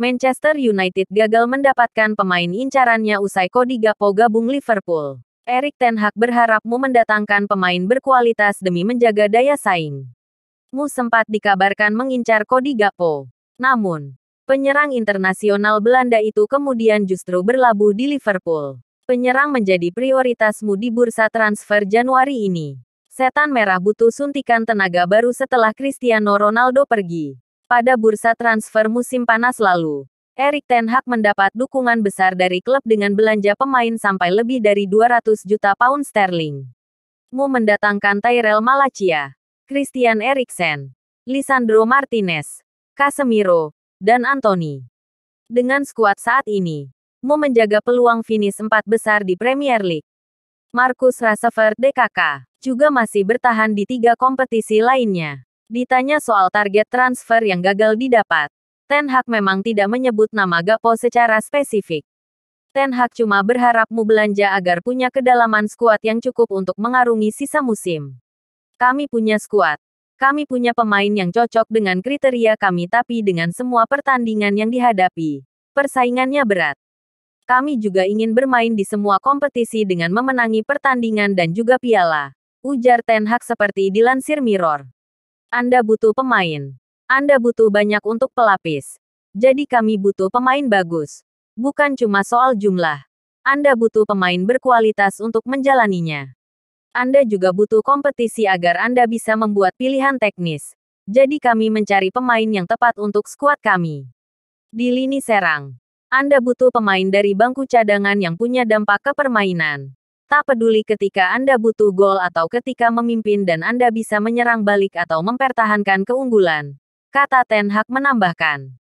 Manchester United gagal mendapatkan pemain incarannya usai Cody Gakpo gabung Liverpool. Erik Ten Hag berharap Mu mendatangkan pemain berkualitas demi menjaga daya saing. Mu sempat dikabarkan mengincar Cody Gakpo. Namun, penyerang internasional Belanda itu kemudian justru berlabuh di Liverpool. Penyerang menjadi prioritas Mu di bursa transfer Januari ini. Setan Merah butuh suntikan tenaga baru setelah Cristiano Ronaldo pergi pada bursa transfer musim panas lalu. Erik Ten Hag mendapat dukungan besar dari klub dengan belanja pemain sampai lebih dari 200 juta pound sterling. Mu mendatangkan Tyrell Malacia, Christian Eriksen, Lisandro Martinez, Casemiro, dan Anthony. Dengan skuad saat ini, Mu menjaga peluang finish empat besar di Premier League. Marcus Rashford DKK juga masih bertahan di tiga kompetisi lainnya. Ditanya soal target transfer yang gagal didapat, Ten Hag memang tidak menyebut nama Gapo secara spesifik. Ten Hag cuma berharapmu belanja agar punya kedalaman skuad yang cukup untuk mengarungi sisa musim. Kami punya skuad. Kami punya pemain yang cocok dengan kriteria kami tapi dengan semua pertandingan yang dihadapi, persaingannya berat. Kami juga ingin bermain di semua kompetisi dengan memenangi pertandingan dan juga piala. Ujar Ten Hag seperti dilansir Mirror. Anda butuh pemain. Anda butuh banyak untuk pelapis. Jadi kami butuh pemain bagus. Bukan cuma soal jumlah. Anda butuh pemain berkualitas untuk menjalaninya. Anda juga butuh kompetisi agar Anda bisa membuat pilihan teknis. Jadi kami mencari pemain yang tepat untuk skuad kami. Di lini serang, Anda butuh pemain dari bangku cadangan yang punya dampak ke permainan. Tak peduli ketika Anda butuh gol atau ketika memimpin dan Anda bisa menyerang balik atau mempertahankan keunggulan. Kata Ten Hag menambahkan.